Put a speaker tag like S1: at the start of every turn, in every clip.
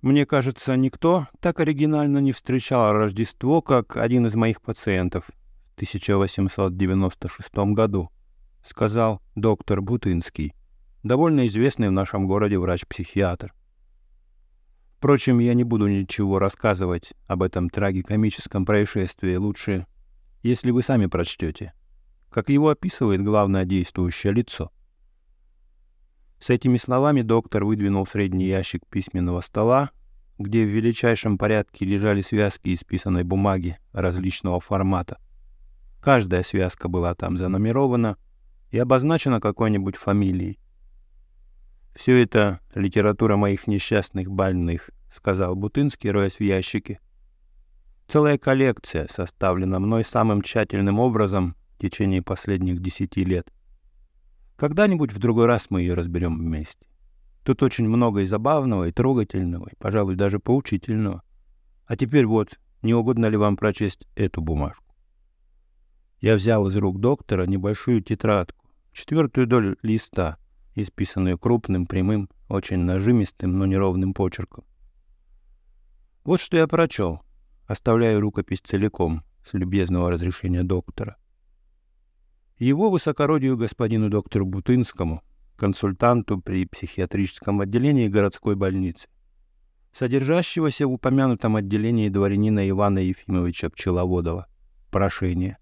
S1: Мне кажется, никто так оригинально не встречал Рождество, как один из моих пациентов в 1896 году, сказал доктор Бутынский, довольно известный в нашем городе врач-психиатр. Впрочем, я не буду ничего рассказывать об этом трагикомическом происшествии. Лучше, если вы сами прочтете, как его описывает главное действующее лицо – с этими словами доктор выдвинул средний ящик письменного стола, где в величайшем порядке лежали связки из исписанной бумаги различного формата. Каждая связка была там занумерована и обозначена какой-нибудь фамилией. «Все это литература моих несчастных больных», — сказал Бутынский, роясь в ящике. «Целая коллекция составлена мной самым тщательным образом в течение последних десяти лет. Когда-нибудь в другой раз мы ее разберем вместе. Тут очень много и забавного, и трогательного, и, пожалуй, даже поучительного. А теперь вот, не угодно ли вам прочесть эту бумажку? Я взял из рук доктора небольшую тетрадку, четвертую долю листа, исписанную крупным, прямым, очень нажимистым, но неровным почерком. Вот что я прочел. Оставляю рукопись целиком, с любезного разрешения доктора — его высокородию господину доктору Бутынскому, консультанту при психиатрическом отделении городской больницы, содержащегося в упомянутом отделении дворянина Ивана Ефимовича Пчеловодова. Прошение.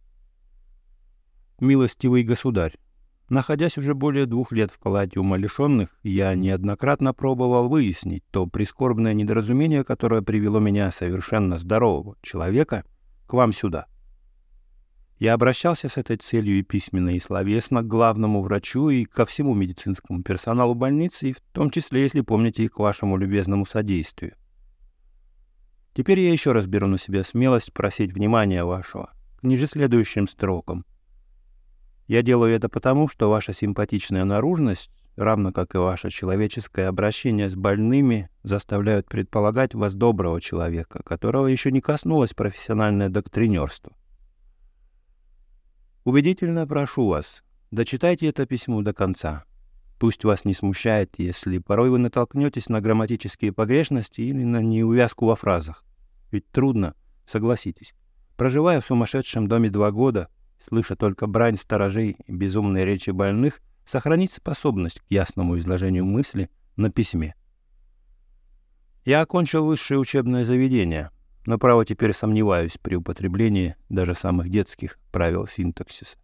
S1: Милостивый государь, находясь уже более двух лет в палате умалишенных, я неоднократно пробовал выяснить то прискорбное недоразумение, которое привело меня совершенно здорового человека к вам сюда – я обращался с этой целью и письменно, и словесно к главному врачу и ко всему медицинскому персоналу больницы, и в том числе, если помните, и к вашему любезному содействию. Теперь я еще раз беру на себя смелость просить внимания вашего к нижеследующим строкам. Я делаю это потому, что ваша симпатичная наружность, равно как и ваше человеческое обращение с больными, заставляют предполагать вас доброго человека, которого еще не коснулось профессиональное доктринерство. Убедительно прошу вас, дочитайте это письмо до конца. Пусть вас не смущает, если порой вы натолкнетесь на грамматические погрешности или на неувязку во фразах. Ведь трудно, согласитесь. Проживая в сумасшедшем доме два года, слыша только брань сторожей и безумные речи больных, сохранить способность к ясному изложению мысли на письме. Я окончил высшее учебное заведение, но, право, теперь сомневаюсь при употреблении даже самых детских правил синтаксиса.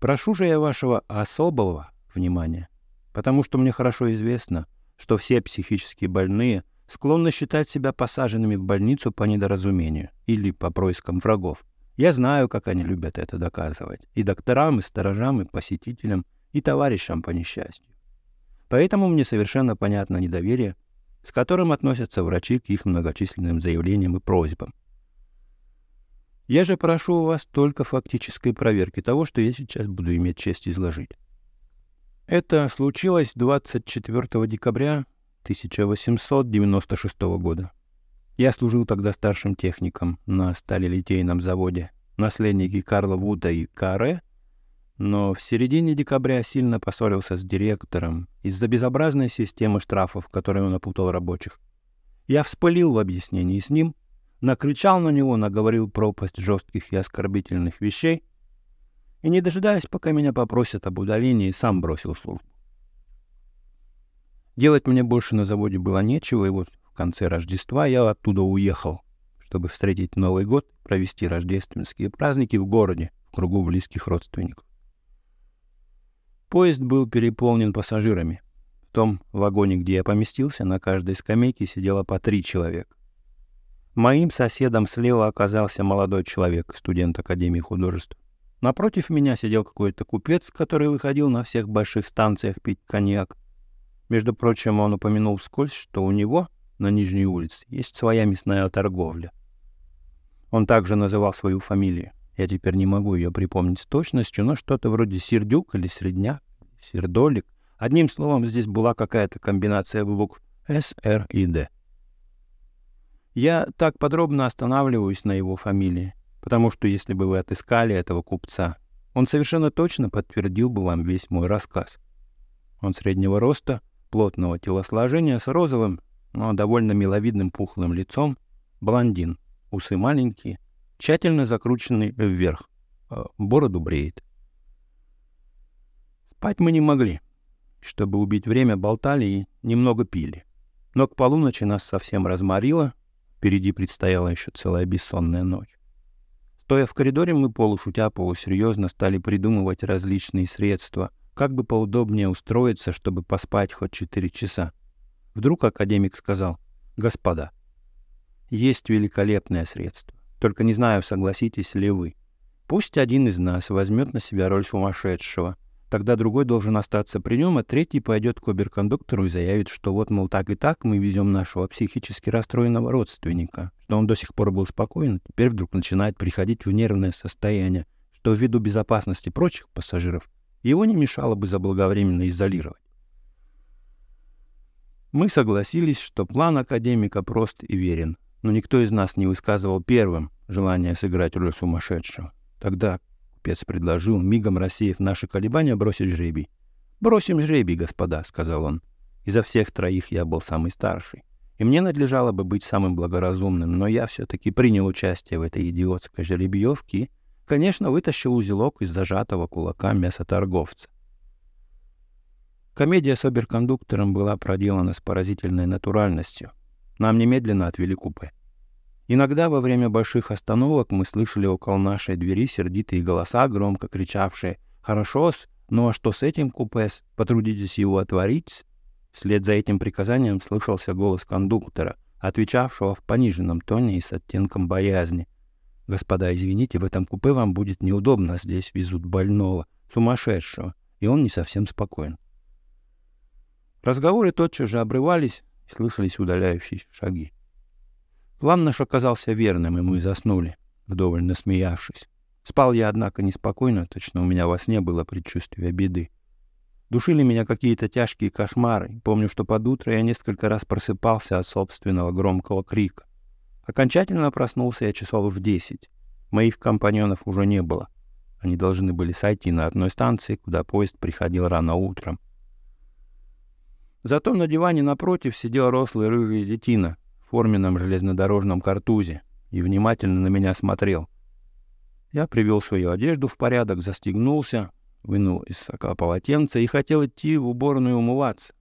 S1: Прошу же я вашего особого внимания, потому что мне хорошо известно, что все психически больные склонны считать себя посаженными в больницу по недоразумению или по проискам врагов. Я знаю, как они любят это доказывать. И докторам, и сторожам, и посетителям, и товарищам по несчастью. Поэтому мне совершенно понятно недоверие, с которым относятся врачи к их многочисленным заявлениям и просьбам. Я же прошу у вас только фактической проверки того, что я сейчас буду иметь честь изложить. Это случилось 24 декабря 1896 года. Я служил тогда старшим техником на сталилитейном заводе. Наследники Карла Вуда и Каре э – но в середине декабря сильно поссорился с директором из-за безобразной системы штрафов, которой он опутал рабочих. Я вспылил в объяснении с ним, накричал на него, наговорил пропасть жестких и оскорбительных вещей, и, не дожидаясь, пока меня попросят об удалении, сам бросил службу. Делать мне больше на заводе было нечего, и вот в конце Рождества я оттуда уехал, чтобы встретить Новый год, провести рождественские праздники в городе, в кругу близких родственников. Поезд был переполнен пассажирами. В том вагоне, где я поместился, на каждой скамейке сидело по три человека. Моим соседом слева оказался молодой человек, студент Академии художеств. Напротив меня сидел какой-то купец, который выходил на всех больших станциях пить коньяк. Между прочим, он упомянул вскользь, что у него на Нижней улице есть своя мясная торговля. Он также называл свою фамилию. Я теперь не могу ее припомнить с точностью, но что-то вроде сердюк или середняк, сердолик. Одним словом, здесь была какая-то комбинация букв «С», «Р» и «Д». Я так подробно останавливаюсь на его фамилии, потому что если бы вы отыскали этого купца, он совершенно точно подтвердил бы вам весь мой рассказ. Он среднего роста, плотного телосложения, с розовым, но довольно миловидным пухлым лицом, блондин, усы маленькие — тщательно закрученный вверх. А, бороду бреет. Спать мы не могли. Чтобы убить время, болтали и немного пили. Но к полуночи нас совсем разморило. Впереди предстояла еще целая бессонная ночь. Стоя в коридоре, мы полушутя, полусерьезно стали придумывать различные средства, как бы поудобнее устроиться, чтобы поспать хоть четыре часа. Вдруг академик сказал, «Господа, есть великолепное средство. Только не знаю, согласитесь ли вы. Пусть один из нас возьмет на себя роль сумасшедшего. Тогда другой должен остаться при нем, а третий пойдет к оберкондуктору и заявит, что вот, мол, так и так мы везем нашего психически расстроенного родственника, что он до сих пор был спокоен, а теперь вдруг начинает приходить в нервное состояние, что ввиду безопасности прочих пассажиров его не мешало бы заблаговременно изолировать. Мы согласились, что план академика прост и верен но никто из нас не высказывал первым желание сыграть роль сумасшедшего. Тогда купец предложил, мигом рассеяв наши колебания, бросить жребий. «Бросим жребий, господа», — сказал он. «Изо всех троих я был самый старший, и мне надлежало бы быть самым благоразумным, но я все-таки принял участие в этой идиотской жеребьевке и, конечно, вытащил узелок из зажатого кулака мясоторговца. Комедия с оберкондуктором была проделана с поразительной натуральностью — нам немедленно отвели купе. Иногда во время больших остановок мы слышали около нашей двери сердитые голоса, громко кричавшие «Хорошо-с, ну а что с этим купес? Потрудитесь его отворить?» Вслед за этим приказанием слышался голос кондуктора, отвечавшего в пониженном тоне и с оттенком боязни. «Господа, извините, в этом купе вам будет неудобно, здесь везут больного, сумасшедшего, и он не совсем спокоен». Разговоры тотчас же обрывались, слышались удаляющиеся шаги. План наш оказался верным, и мы заснули, вдоволь насмеявшись. Спал я, однако, неспокойно, точно у меня во сне было предчувствие беды. Душили меня какие-то тяжкие кошмары. Помню, что под утро я несколько раз просыпался от собственного громкого крика. Окончательно проснулся я часов в десять. Моих компаньонов уже не было. Они должны были сойти на одной станции, куда поезд приходил рано утром. Зато на диване напротив сидел рослый рыжий детина в форменном железнодорожном картузе и внимательно на меня смотрел. Я привел свою одежду в порядок, застегнулся, вынул из сока полотенце и хотел идти в уборную умываться.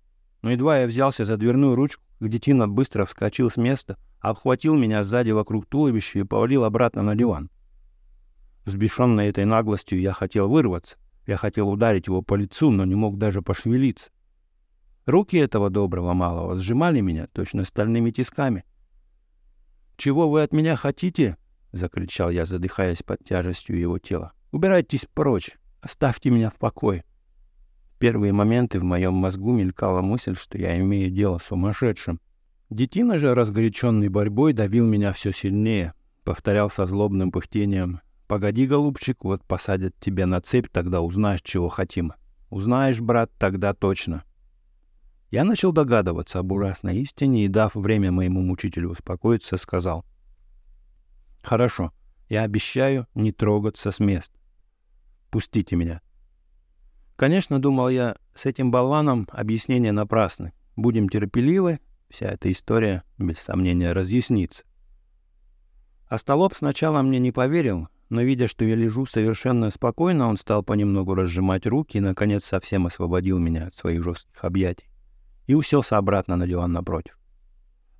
S1: Но едва я взялся за дверную ручку, как детина быстро вскочил с места, обхватил меня сзади вокруг туловища и повалил обратно на диван. Взбешенный этой наглостью я хотел вырваться. Я хотел ударить его по лицу, но не мог даже пошевелиться. Руки этого доброго малого сжимали меня точно стальными тисками. «Чего вы от меня хотите?» — закричал я, задыхаясь под тяжестью его тела. «Убирайтесь прочь! Оставьте меня в покое!» В первые моменты в моем мозгу мелькала мысль, что я имею дело с сумасшедшим. Детина же, разгоряченный борьбой, давил меня все сильнее, повторял со злобным пыхтением. «Погоди, голубчик, вот посадят тебя на цепь, тогда узнаешь, чего хотим. Узнаешь, брат, тогда точно!» Я начал догадываться об ужасной истине и, дав время моему мучителю успокоиться, сказал. «Хорошо, я обещаю не трогаться с мест. Пустите меня». Конечно, думал я, с этим болваном объяснения напрасны. Будем терпеливы, вся эта история, без сомнения, разъяснится. Остолоп сначала мне не поверил, но, видя, что я лежу совершенно спокойно, он стал понемногу разжимать руки и, наконец, совсем освободил меня от своих жестких объятий и уселся обратно на диван напротив.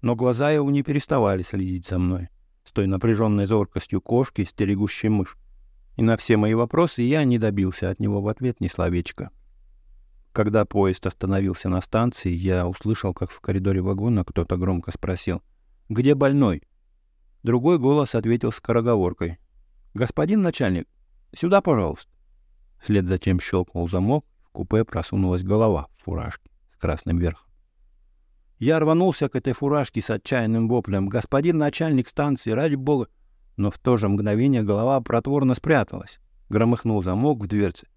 S1: Но глаза его не переставали следить за мной, с той напряженной зоркостью кошки, стерегущей мышь. И на все мои вопросы я не добился от него в ответ ни словечка. Когда поезд остановился на станции, я услышал, как в коридоре вагона кто-то громко спросил «Где больной?». Другой голос ответил скороговоркой «Господин начальник, сюда, пожалуйста». Вслед затем щелкнул замок, в купе просунулась голова в фуражке красным верхом. Я рванулся к этой фуражке с отчаянным воплем. «Господин начальник станции, ради бога!» Но в то же мгновение голова протворно спряталась. Громыхнул замок в дверце.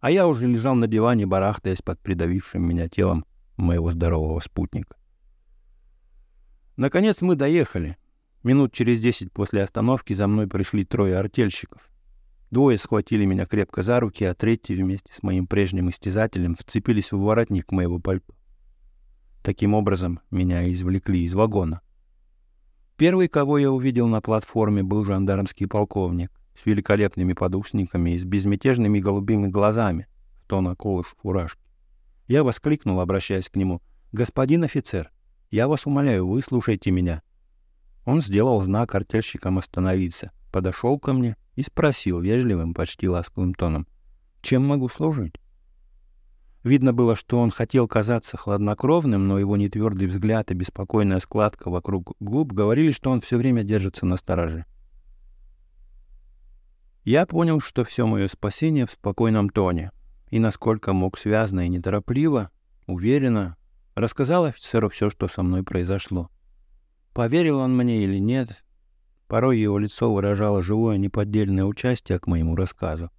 S1: А я уже лежал на диване, барахтаясь под придавившим меня телом моего здорового спутника. Наконец мы доехали. Минут через десять после остановки за мной пришли трое артельщиков. Двое схватили меня крепко за руки, а третий вместе с моим прежним истязателем вцепились в воротник моего пальто. Таким образом, меня извлекли из вагона. Первый, кого я увидел на платформе, был жандармский полковник с великолепными подушниками и с безмятежными голубыми глазами, в на колыш фуражки. Я воскликнул, обращаясь к нему. «Господин офицер, я вас умоляю, выслушайте меня». Он сделал знак артельщикам остановиться, подошел ко мне и спросил вежливым, почти ласковым тоном, «Чем могу служить?» Видно было, что он хотел казаться хладнокровным, но его нетвердый взгляд и беспокойная складка вокруг губ говорили, что он все время держится на стороже. Я понял, что все мое спасение в спокойном тоне, и насколько мог связно и неторопливо, уверенно, рассказал офицеру все, что со мной произошло. Поверил он мне или нет, Порой его лицо выражало живое неподдельное участие к моему рассказу.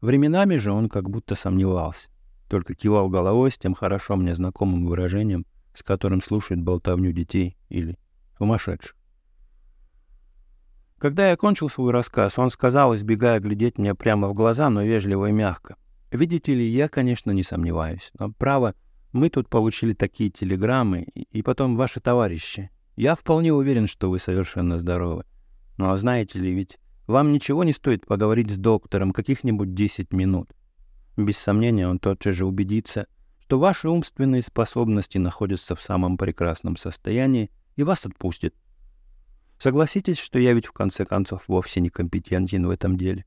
S1: Временами же он как будто сомневался, только кивал головой с тем хорошо мне знакомым выражением, с которым слушает болтовню детей или сумасшедших. Когда я окончил свой рассказ, он сказал, избегая глядеть мне прямо в глаза, но вежливо и мягко. «Видите ли, я, конечно, не сомневаюсь, но право, мы тут получили такие телеграммы, и потом ваши товарищи, я вполне уверен, что вы совершенно здоровы. Но ну, а знаете ли, ведь вам ничего не стоит поговорить с доктором каких-нибудь 10 минут. Без сомнения, он тотчас же убедится, что ваши умственные способности находятся в самом прекрасном состоянии и вас отпустит. Согласитесь, что я ведь в конце концов вовсе не компетентен в этом деле.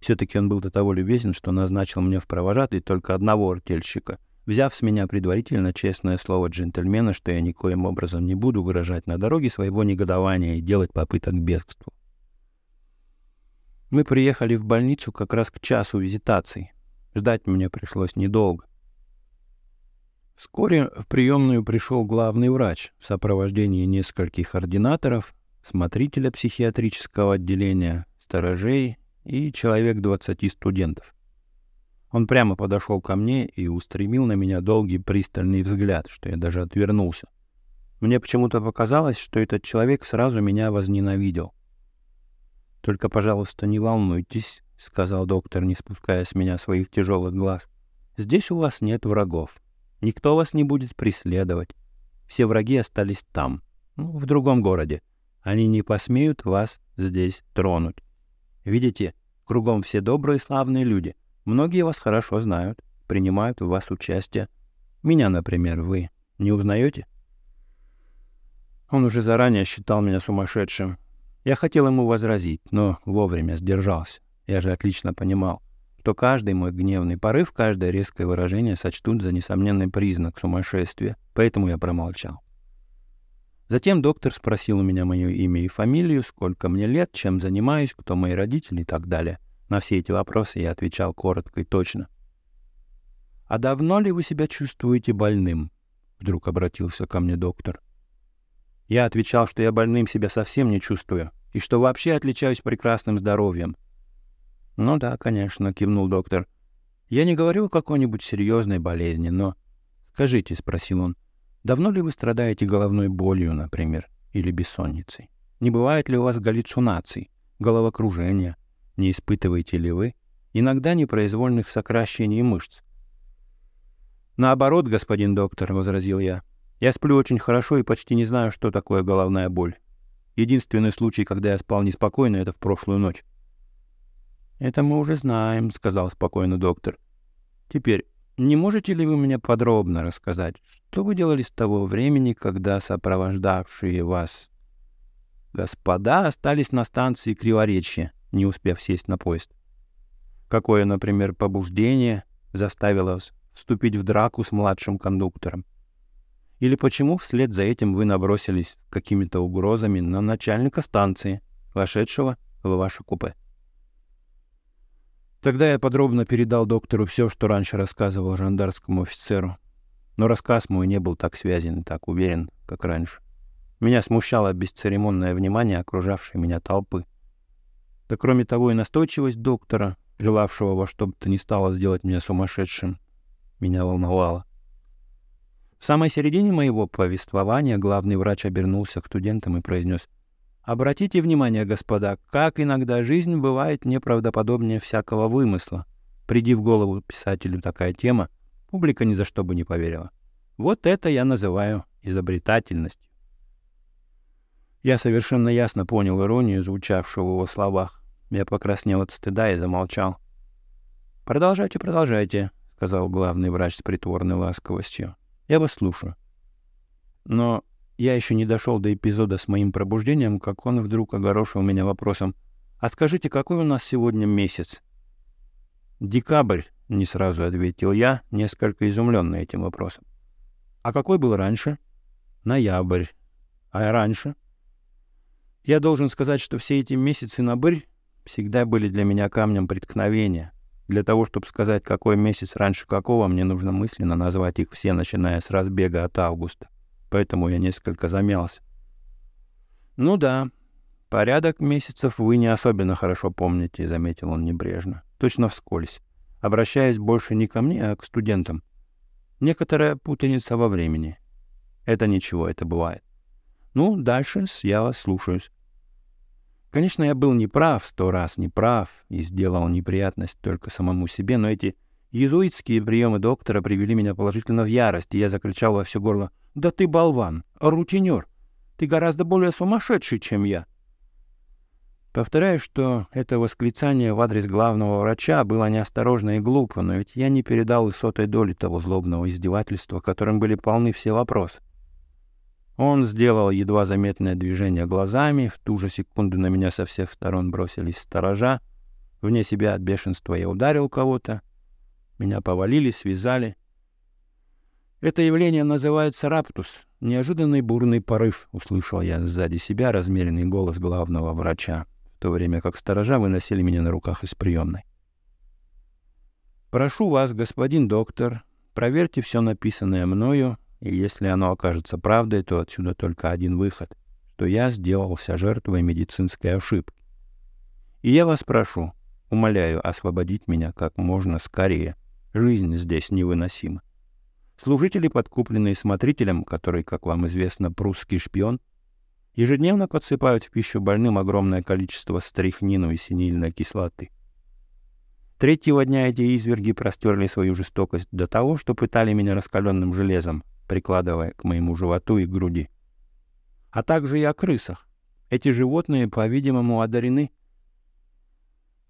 S1: Все-таки он был до того любезен, что назначил мне в провожатый только одного артельщика, Взяв с меня предварительно честное слово джентльмена, что я никоим образом не буду угрожать на дороге своего негодования и делать попыток к бегству. Мы приехали в больницу как раз к часу визитаций. Ждать мне пришлось недолго. Вскоре в приемную пришел главный врач в сопровождении нескольких ординаторов, смотрителя психиатрического отделения, сторожей и человек 20 студентов. Он прямо подошел ко мне и устремил на меня долгий пристальный взгляд, что я даже отвернулся. Мне почему-то показалось, что этот человек сразу меня возненавидел. «Только, пожалуйста, не волнуйтесь», — сказал доктор, не спуская с меня своих тяжелых глаз. «Здесь у вас нет врагов. Никто вас не будет преследовать. Все враги остались там, ну, в другом городе. Они не посмеют вас здесь тронуть. Видите, кругом все добрые славные люди. Многие вас хорошо знают, принимают в вас участие. Меня, например, вы не узнаете? Он уже заранее считал меня сумасшедшим. Я хотел ему возразить, но вовремя сдержался. Я же отлично понимал, что каждый мой гневный порыв, каждое резкое выражение сочтут за несомненный признак сумасшествия, поэтому я промолчал. Затем доктор спросил у меня мое имя и фамилию, сколько мне лет, чем занимаюсь, кто мои родители и так далее — на все эти вопросы я отвечал коротко и точно. «А давно ли вы себя чувствуете больным?» — вдруг обратился ко мне доктор. Я отвечал, что я больным себя совсем не чувствую и что вообще отличаюсь прекрасным здоровьем. «Ну да, конечно», — кивнул доктор. «Я не говорю о какой-нибудь серьезной болезни, но...» «Скажите», — спросил он, — «давно ли вы страдаете головной болью, например, или бессонницей? Не бывает ли у вас галлюцинаций, головокружения?» Не испытываете ли вы иногда непроизвольных сокращений мышц? «Наоборот, господин доктор», — возразил я. «Я сплю очень хорошо и почти не знаю, что такое головная боль. Единственный случай, когда я спал неспокойно, — это в прошлую ночь». «Это мы уже знаем», — сказал спокойно доктор. «Теперь, не можете ли вы мне подробно рассказать, что вы делали с того времени, когда сопровождавшие вас господа остались на станции Криворечья?» не успев сесть на поезд. Какое, например, побуждение заставило вас вступить в драку с младшим кондуктором? Или почему вслед за этим вы набросились какими-то угрозами на начальника станции, вошедшего в ваше купе? Тогда я подробно передал доктору все, что раньше рассказывал жандарскому офицеру. Но рассказ мой не был так связан и так уверен, как раньше. Меня смущало бесцеремонное внимание окружавшей меня толпы — да кроме того и настойчивость доктора, желавшего во что бы то ни стало сделать меня сумасшедшим, меня волновала. В самой середине моего повествования главный врач обернулся к студентам и произнес «Обратите внимание, господа, как иногда жизнь бывает неправдоподобнее всякого вымысла. Приди в голову писателю такая тема, публика ни за что бы не поверила. Вот это я называю изобретательностью». Я совершенно ясно понял иронию, звучавшую в его словах. Я покраснел от стыда и замолчал. «Продолжайте, продолжайте», — сказал главный врач с притворной ласковостью. «Я вас слушаю». Но я еще не дошел до эпизода с моим пробуждением, как он вдруг огорошил меня вопросом. «А скажите, какой у нас сегодня месяц?» «Декабрь», — не сразу ответил я, несколько изумленный этим вопросом. «А какой был раньше?» «Ноябрь». «А раньше?» Я должен сказать, что все эти месяцы на бырь всегда были для меня камнем преткновения. Для того, чтобы сказать, какой месяц раньше какого, мне нужно мысленно назвать их все, начиная с разбега от августа. Поэтому я несколько замялся. «Ну да, порядок месяцев вы не особенно хорошо помните», — заметил он небрежно, точно вскользь, обращаясь больше не ко мне, а к студентам. «Некоторая путаница во времени. Это ничего, это бывает». Ну, дальше я вас слушаюсь. Конечно, я был неправ, сто раз неправ, и сделал неприятность только самому себе, но эти Езуитские приемы доктора привели меня положительно в ярость, и я закричал во все горло. «Да ты болван! Рутинер! Ты гораздо более сумасшедший, чем я!» Повторяю, что это восклицание в адрес главного врача было неосторожно и глупо, но ведь я не передал и сотой доли того злобного издевательства, которым были полны все вопросы. Он сделал едва заметное движение глазами, в ту же секунду на меня со всех сторон бросились сторожа. Вне себя от бешенства я ударил кого-то. Меня повалили, связали. Это явление называется раптус, неожиданный бурный порыв, услышал я сзади себя размеренный голос главного врача, в то время как сторожа выносили меня на руках из приемной. «Прошу вас, господин доктор, проверьте все написанное мною и если оно окажется правдой, то отсюда только один выход, что я сделался жертвой медицинской ошибки. И я вас прошу, умоляю, освободить меня как можно скорее. Жизнь здесь невыносима. Служители, подкупленные смотрителем, который, как вам известно, прусский шпион, ежедневно подсыпают в пищу больным огромное количество стрихнину и синильной кислоты. Третьего дня эти изверги простерли свою жестокость до того, что пытали меня раскаленным железом, прикладывая к моему животу и груди. А также и о крысах. Эти животные, по-видимому, одарены.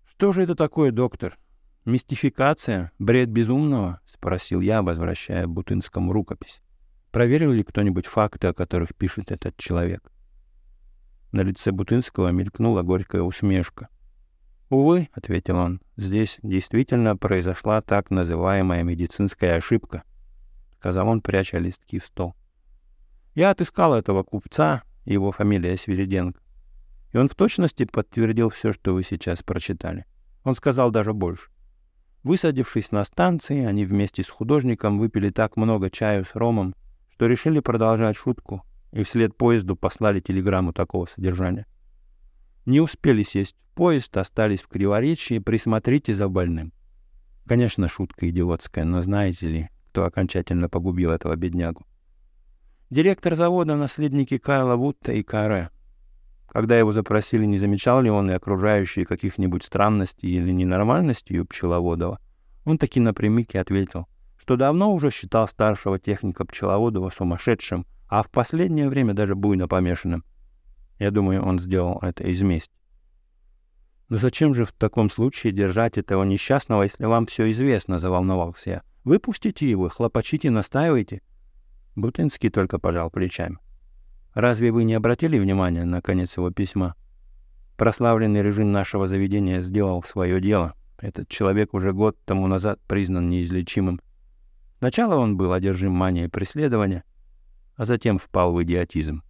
S1: «Что же это такое, доктор? Мистификация? Бред безумного?» — спросил я, возвращая Бутынскому рукопись. «Проверил ли кто-нибудь факты, о которых пишет этот человек?» На лице Бутынского мелькнула горькая усмешка. «Увы», — ответил он, — «здесь действительно произошла так называемая медицинская ошибка сказал он, пряча листки в стол. Я отыскал этого купца, его фамилия Свириденко. И он в точности подтвердил все, что вы сейчас прочитали. Он сказал даже больше. Высадившись на станции, они вместе с художником выпили так много чаю с ромом, что решили продолжать шутку и вслед поезду послали телеграмму такого содержания. Не успели сесть в поезд, остались в Криворечии, присмотрите за больным. Конечно, шутка идиотская, но знаете ли, кто окончательно погубил этого беднягу. Директор завода — наследники Кайла Вутта и Каре. Когда его запросили, не замечал ли он и окружающие каких-нибудь странностей или ненормальностей у пчеловодова, он таки напрямик и ответил, что давно уже считал старшего техника пчеловодова сумасшедшим, а в последнее время даже буйно помешанным. Я думаю, он сделал это из мести. «Но зачем же в таком случае держать этого несчастного, если вам все известно?» — заволновался я. Выпустите его, хлопочите, настаивайте». Бутынский только пожал плечами. «Разве вы не обратили внимания на конец его письма? Прославленный режим нашего заведения сделал свое дело. Этот человек уже год тому назад признан неизлечимым. Сначала он был одержим манией преследования, а затем впал в идиотизм.